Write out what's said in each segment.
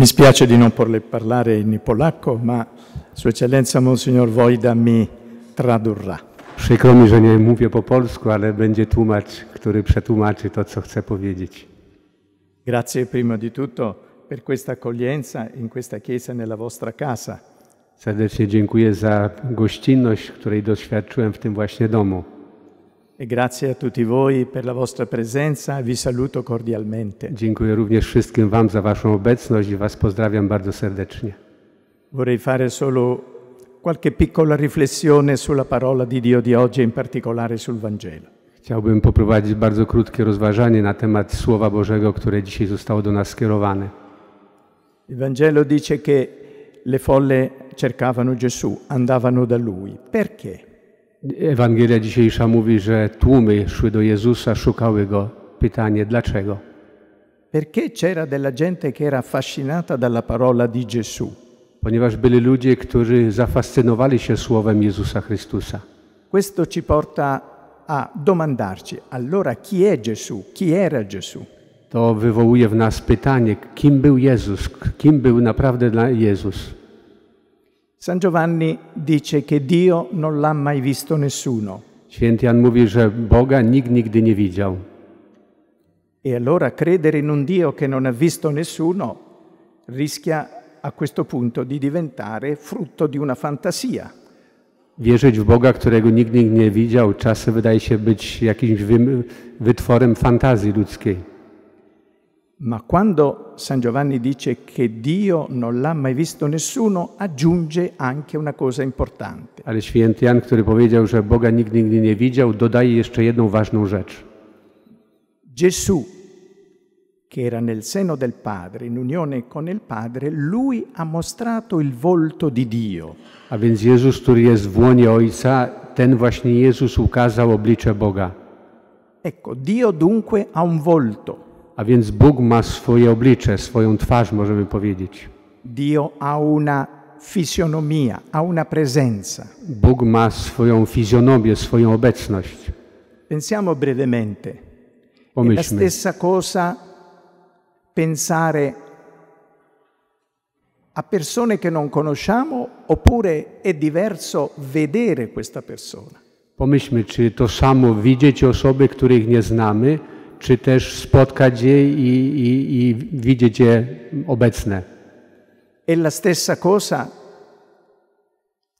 Mi spiace di non parlare in polacco, ma Sua Eccellenza Monsignor Wojda mi tradurrà. Przykro mi, że nie mówię po polsku, ale będzie tłumacz, który przetłumaczy to, co chcę powiedzieć. Grazie prima di tutto per questa accoglienza in questa chiesa nella vostra casa. Serdecznie dziękuję za gościnność, której doświadczyłem w tym właśnie domu. E grazie a tutti voi per la vostra presenza. Vi saluto cordialmente. Dziękuję również wszystkim Wam za Waszą obecność i Was pozdrawiam bardzo serdecznie. Vorrei fare solo qualche piccola riflessione sulla parola di Dio di oggi, in particolare sul Vangelo. Chciałbym poprowadzić bardzo krótkie rozważanie na temat Słowa Bożego, które dzisiaj zostało do nas skierowane. Il Vangelo dice che le folle cercavano Gesù, andavano da lui. Perché? Ewangelia dzisiejsza mówi, że tłumy szły do Jezusa, szukały go. Pytanie dlaczego? Perché c'era della gente che era affascinata dalla parola di Gesù. Ponieważ byli ludzie, którzy zafascynowali się słowem Jezusa Chrystusa. Questo ci porta a domandarci, allora chi è Gesù? Chi era Gesù? To wywołuje w nas pytanie, kim był Jezus? Kim był naprawdę dla Jezus? San Giovanni dice che Dio non l'ha mai visto nessuno. Święty Jan mówi, że Boga nikt nigdy nie widział. E allora credere in un Dio che non ha visto nessuno rischia a questo punto di diventare frutto di una fantasia. Wierzyć w Boga, którego nikt, nikt nie widział, czasem wydaje się być jakimś wytworem fantazji ludzkiej. Ma quando San Giovanni dice che Dio non l'ha mai visto nessuno, aggiunge anche una cosa importante. Ale święty Jan, który powiedział, że Boga nikt nigdy nie widział, dodaje jeszcze jedną ważną rzecz. Gesù, che era nel seno del Padre, in unione con il Padre, lui ha mostrato il volto di Dio. A więc Jezus, który jest w łonie Ojca, ten właśnie Jezus ukazał oblicze Boga. Ecco, Dio dunque ha un volto. A więc Bóg ma swoje oblicze, swoją twarz, możemy powiedzieć. Dio ha una fisionomia, ha una presenza. Bóg ma swoją fizjonomię, swoją obecność. Pensiamo brevemente. Pomyślmy. la stessa cosa pensare a persone che non conosciamo oppure è diverso vedere questa persona. Pomyślmy, czy to samo widzieć osoby, których nie znamy, czy też spotkać je i, i, i widzieć je obecne. È la stessa cosa.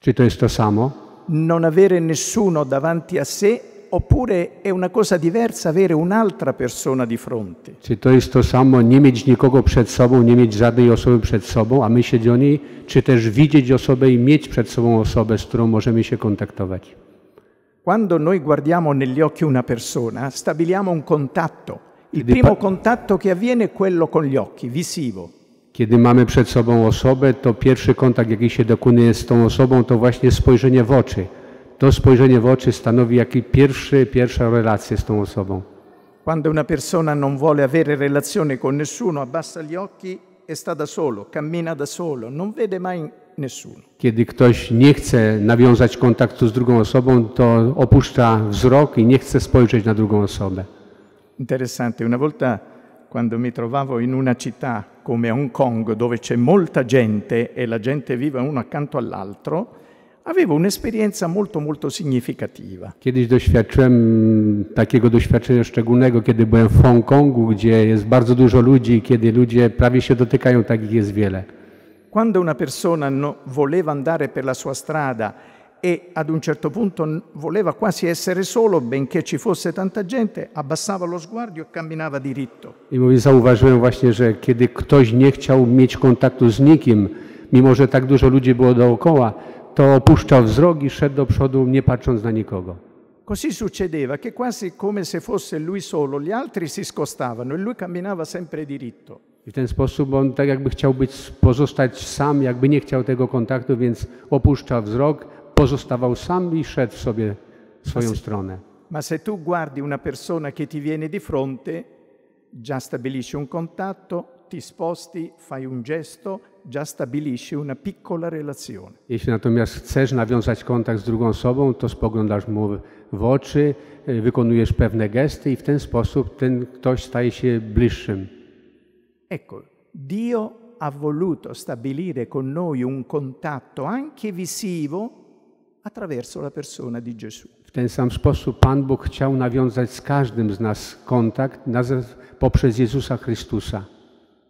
Czy to jest to samo? Non avere nessuno davanti a sé oppure è una cosa diversa avere un'altra persona di fronte. Czy to jest to samo nie mieć nikogo przed sobą, nie mieć żadnej osoby przed sobą, a myśleć o niej, czy też widzieć osobę i mieć przed sobą osobę, z którą możemy się kontaktować? Quando noi guardiamo negli occhi una persona, stabiliamo un contatto. Il Kiedy primo contatto che avviene è quello con gli occhi, visivo. Kiedy mamy przed sobą osobę, to pierwszy kontakt, jaki się dokonuje z tą osobą, to właśnie spojrzenie w oczy. To spojrzenie w oczy stanowi jaki pierwszy, pierwsza relacja z tą osobą. Quando una persona non vuole avere relazione con nessuno, abbassa gli occhi e sta da solo, cammina da solo, non vede mai Kiedy ktoś nie chce nawiązać kontaktu z drugą osobą, to opuszcza wzrok i nie chce spojrzeć na drugą osobę. Interessante, una volta quando mi trovavo in una città come Hong Kong dove c'è molta gente e la gente vive uno accanto all'altro, avevo un'esperienza molto molto significativa. Kiedyś doświadczyłem takiego doświadczenia szczególnego, kiedy byłem w Hong Kongu, gdzie jest bardzo dużo ludzi, kiedy ludzie prawie się dotykają, tak jest wiele. quando una persona no, voleva andare per la sua strada e ad un certo punto voleva quasi essere solo, benché ci fosse tanta gente, abbassava lo sguardo e camminava diritto. I mówi, zauważyłem właśnie, że kiedy ktoś nie chciał mieć kontaktu z nikim, mimo że tak dużo ludzi było dookoła, to opuszczał wzrok i szedł do przodu, nie patrząc na nikogo. Così succedeva che quasi come se fosse lui solo, gli altri si scostavano e lui camminava sempre diritto. I w ten sposób on tak jakby chciał być, pozostać sam, jakby nie chciał tego kontaktu, więc opuszcza wzrok, pozostawał sam i szedł sobie swoją ma se, stronę. Ma se tu guardi una persona che ti viene di fronte, già stabilisci un contatto, ti sposti, fai un gesto, già stabilisci una piccola relazione. Jeśli natomiast chcesz nawiązać kontakt z drugą osobą, to spoglądasz mu w oczy, e, wykonujesz pewne gesty i w ten sposób ten ktoś staje się bliższym. Ecco, Dio ha voluto stabilire con noi un contatto anche visivo attraverso la persona di Gesù. W ten sam sposób Pan Bóg chciał nawiązać z każdym z nas kontakt poprzez Jezusa Chrystusa.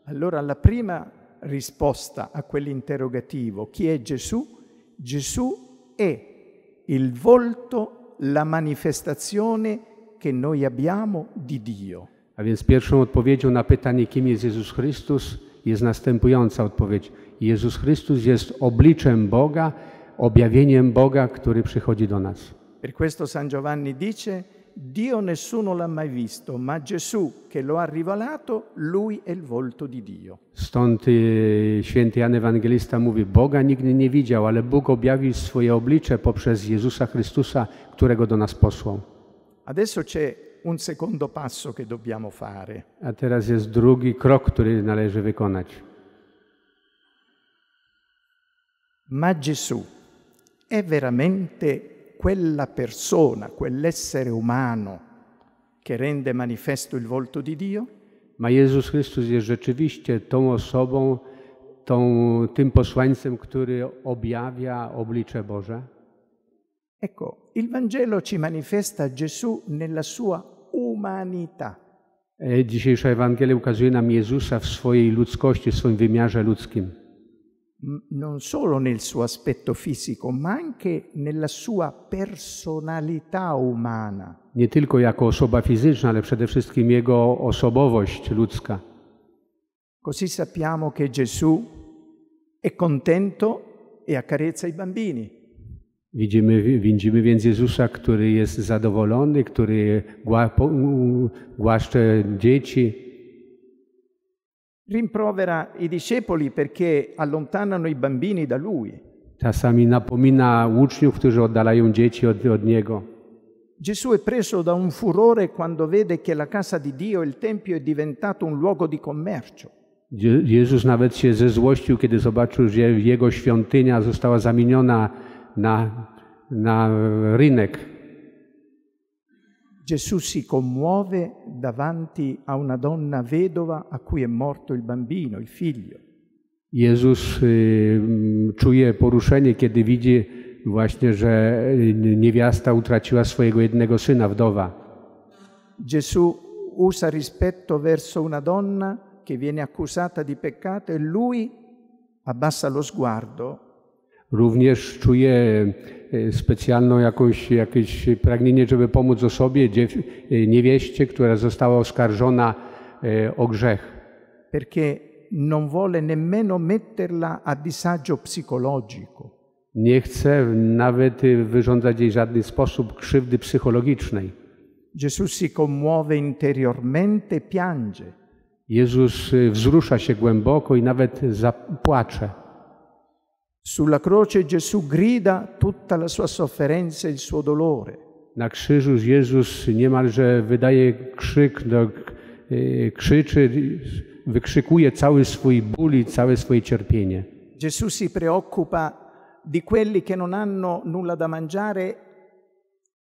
Allora la prima risposta a quell'interrogativo, chi è Gesù? Gesù è il volto, la manifestazione che noi abbiamo di Dio. A więc pierwszą odpowiedzią na pytanie, kim jest Jezus Chrystus, jest następująca odpowiedź. Jezus Chrystus jest obliczem Boga, objawieniem Boga, który przychodzi do nas. Per questo San Giovanni dice, Dio nessuno l'ha mai visto, ma Gesù che lo ha rivelato, lui è il volto di Dio. Stąd y, święty Jan Ewangelista mówi, Boga nigdy nie widział, ale Bóg objawił swoje oblicze poprzez Jezusa Chrystusa, którego do nas posłał. Adesso c'è un secondo passo che dobbiamo fare. A teraz jest drugi krok, który należy wykonać. Ma Gesù è veramente quella persona, quell'essere umano che rende manifesto il volto di Dio? Ma Jezus Chrystus jest rzeczywiście tą osobą, tą, tym posłańcem, który objawia oblicze Boże? Ecco, il Vangelo ci manifesta Gesù nella sua umanità. Dzisiejsza cioè, Ewangelia ukazuje nam Jezusa w swojej ludzkości, w swoim wymiarze ludzkim. Non solo nel suo aspetto fisico, ma anche nella sua personalità umana. Nie tylko jako osoba fizyczna, ale przede wszystkim jego osobowość ludzka. Così sappiamo che Gesù è contento e accarezza i bambini. Widzimy, widzimy więc Jezusa, który jest zadowolony, który głaszcze dzieci. Rimprovera i discepoli perché allontanano i bambini da lui. Czasami napomina uczniów, którzy oddalają dzieci od, od niego. Gesù è preso da un furore quando vede che la casa di Dio, il Tempio, è diventato un luogo di commercio. Jezus nawet się ze złościł, kiedy zobaczył, że jego świątynia została zamieniona na, na rynek. Gesù si commuove davanti a una donna vedova a cui è morto il bambino, il figlio. Jezus y, czuje mm, poruszenie, kiedy widzi właśnie, że niewiasta utraciła swojego jednego syna, wdowa. Gesù usa rispetto verso una donna che viene accusata di peccato e lui abbassa lo sguardo Również czuję e, specjalną jakąś, jakieś pragnienie, żeby pomóc osobie, e, niewieście, która została oskarżona e, o grzech. Perché non vuole nemmeno metterla a disagio psicologico. Nie chce nawet wyrządzać jej w żaden sposób krzywdy psychologicznej. Gesù si commuove interiormente e piange. Jezus wzrusza się głęboko i nawet zapłacze. Sulla croce Gesù grida tutta la sua sofferenza e il suo dolore. Na krzyżu Jezus niemalże wydaje krzyk, no, e, krzyczy, wykrzykuje cały swój ból i całe swoje cierpienie. Gesù si preoccupa di quelli che non hanno nulla da mangiare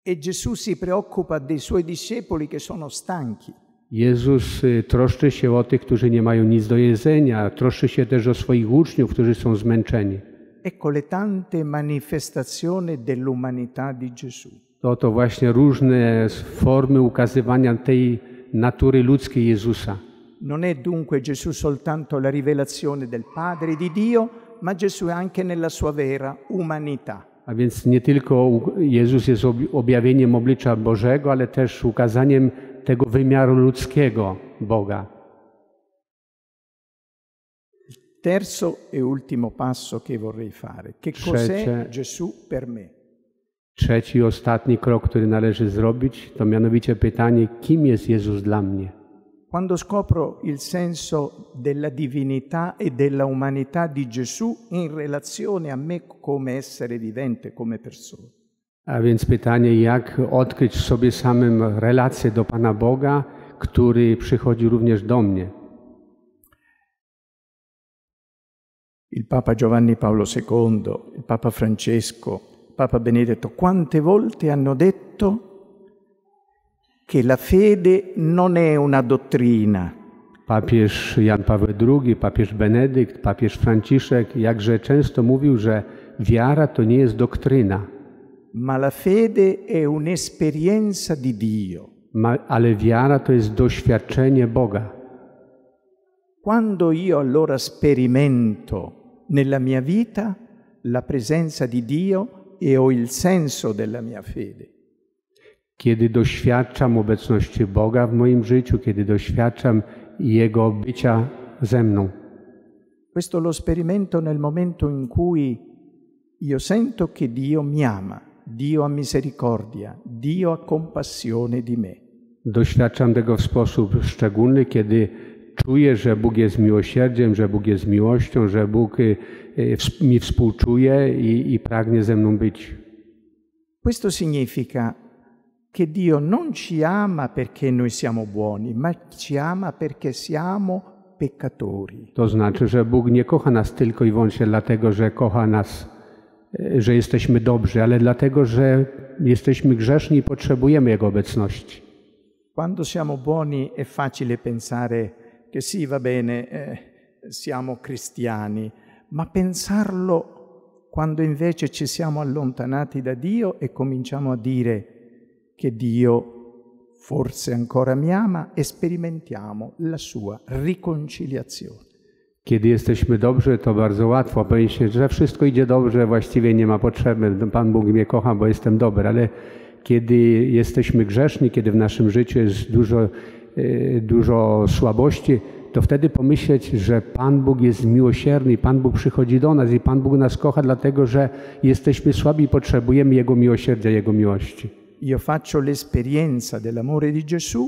e Gesù si preoccupa dei suoi discepoli che sono stanchi. Jezus e, troszczy się o tych, którzy nie mają nic do jedzenia, troszczy się też o swoich uczniów, którzy są zmęczeni. Ecco le tante manifestazioni dell'umanità di Gesù. To, to właśnie różne formy ukazywania tej natury ludzkiej Jezusa. Non è dunque Gesù soltanto la rivelazione del Padre di Dio, ma Gesù è anche nella sua vera umanità. A więc nie tylko Jezus jest objawieniem oblicza Bożego, ale też ukazaniem tego wymiaru ludzkiego Boga. terzo e ultimo passo che vorrei fare. Che cos'è Gesù per me? Trzeci i ostatni krok, który należy zrobić, to mianowicie pytanie, kim jest Jezus dla mnie? Quando scopro il senso della divinità e della umanità di Gesù in relazione a me come essere vivente, come persona. A więc pytanie, jak odkryć w sobie samym relację do Pana Boga, który przychodzi również do mnie. il Papa Giovanni Paolo II, il Papa Francesco, il Papa Benedetto, quante volte hanno detto che la fede non è una dottrina. Papież Jan Paweł II, papież Benedykt, papież Franciszek jakże często mówił, że wiara to nie jest doktryna. Ma la fede è un'esperienza di Dio. Ma, ale wiara to jest doświadczenie Boga. Quando io allora sperimento nella mia vita la presenza di Dio e ho il senso della mia fede. Kiedy doświadczam obecności Boga w moim życiu, kiedy doświadczam Jego bycia ze mną. Questo lo sperimento nel momento in cui io sento che Dio mi ama, Dio ha misericordia, Dio ha compassione di me. Doświadczam tego w sposób szczególny, kiedy czuję, że Bóg jest miłosierdziem, że Bóg jest miłością, że Bóg y, y, mi współczuje i, i pragnie ze mną być. Questo significa che Dio non ci ama perché noi siamo buoni, ma ci ama perché siamo peccatori. To znaczy, że Bóg nie kocha nas tylko i wyłącznie dlatego, że kocha nas, y, że jesteśmy dobrzy, ale dlatego, że jesteśmy grzeszni i potrzebujemy Jego obecności. Quando siamo buoni è facile pensare che sì, va bene, eh, siamo cristiani, ma pensarlo quando invece ci siamo allontanati da Dio e cominciamo a dire che Dio forse ancora mi ama e sperimentiamo la sua riconciliazione. Kiedy jesteśmy dobrze, to bardzo łatwo powiedzieć, że wszystko idzie dobrze, właściwie nie ma potrzeby, Pan Bóg mnie kocha, bo jestem dobry, ale kiedy jesteśmy grzeszni, kiedy w naszym życiu jest dużo Y, dużo słabości, to wtedy pomyśleć, że Pan Bóg jest miłosierny, Pan Bóg przychodzi do nas i Pan Bóg nas kocha, dlatego że jesteśmy słabi i potrzebujemy Jego miłosierdzia, Jego miłości. Io faccio l'esperienza dell'amore di Gesù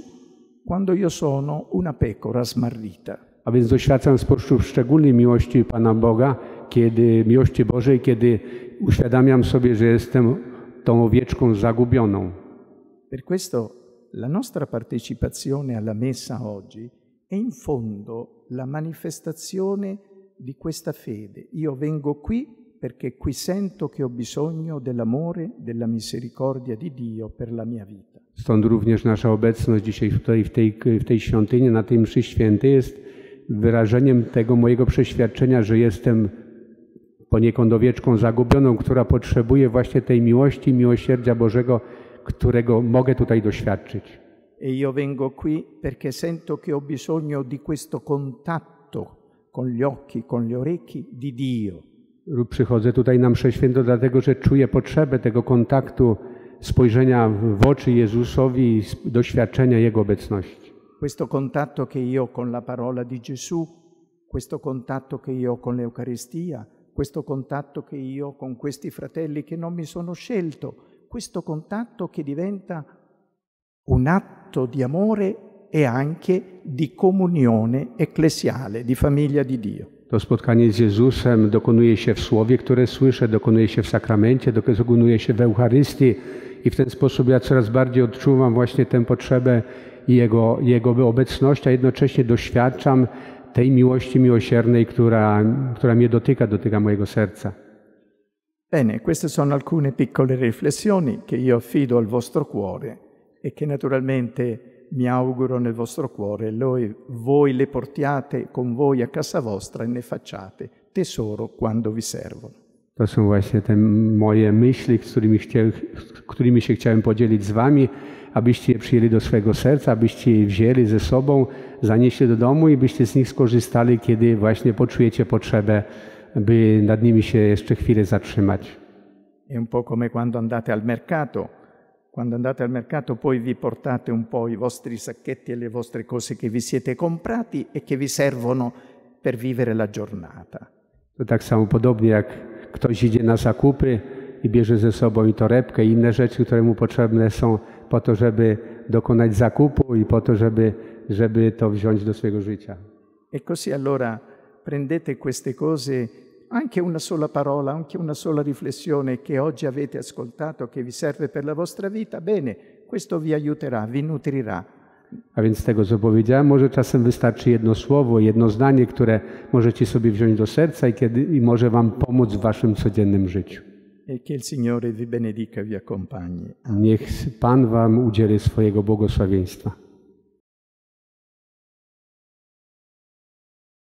quando io sono una pecora smarrita. A więc doświadczam sposób szczególnej miłości Pana Boga, kiedy miłości Bożej, kiedy uświadamiam sobie, że jestem tą owieczką zagubioną. Per questo la nostra partecipazione alla messa oggi è in fondo la manifestazione di questa fede. Io vengo qui perché qui sento che ho bisogno dell'amore, della misericordia di Dio per la mia vita. Stąd również nasza obecność dzisiaj tutaj w tej, w tej świątyni, na tej mszy świętej jest wyrażeniem tego mojego przeświadczenia, że jestem poniekąd owieczką zagubioną, która potrzebuje właśnie tej miłości, miłosierdzia Bożego, którego mogę tutaj doświadczyć. E io vengo qui perché sento che ho bisogno di questo contatto con gli occhi, con le orecchie di Dio. Przychodzę tutaj na mszę świętą dlatego, że czuję potrzebę tego kontaktu, spojrzenia w oczy Jezusowi i doświadczenia Jego obecności. Questo contatto che io con la parola di Gesù, questo contatto che io con l'Eucaristia, questo contatto che io con questi fratelli che non mi sono scelto, questo contatto che diventa un atto di amore e anche di comunione ecclesiale, di famiglia di Dio. To spotkanie z Jezusem dokonuje się w słowie, które słyszę, dokonuje się w sakramencie, dokonuje się w Eucharystii i w ten sposób ja coraz bardziej odczuwam właśnie tę potrzebę Jego, Jego obecności, a jednocześnie doświadczam tej miłości miłosiernej, która, która mnie dotyka, dotyka mojego serca. Bene, queste sono alcune piccole riflessioni che io affido al vostro cuore e che naturalmente mi auguro nel vostro cuore, Noi, voi le portiate con voi a casa vostra e ne facciate tesoro quando vi servono. To są właśnie te moje myśli, którymi, chcie, którymi się chciałem podzielić z Wami, abyście je przyjęli do swojego serca, abyście je wzięli ze sobą, zanieśli do domu i byście z nich skorzystali, kiedy właśnie poczujecie potrzebę by nad nimi się jeszcze chwilę zatrzymać. È un po' come quando andate al mercato. Quando andate al mercato poi vi portate un po' i vostri sacchetti e le vostre cose che vi siete comprati e che vi servono per vivere la giornata. To tak samo podobnie jak ktoś idzie na zakupy i bierze ze sobą i torebkę i inne rzeczy, które mu potrzebne są po to, żeby dokonać zakupu i po to, żeby, żeby to wziąć do swojego życia. E così allora prendete queste cose anche una sola parola, anche una sola riflessione che oggi avete ascoltato, che vi serve per la vostra vita, bene, questo vi aiuterà, vi nutrirà. A więc z tego, co powiedziałem, może czasem wystarczy jedno słowo, jedno zdanie, które możecie sobie wziąć do serca i, kiedy, i może wam pomóc w waszym codziennym życiu. E che il Signore vi benedica, e vi accompagni. Niech Pan wam udzieli swojego błogosławieństwa.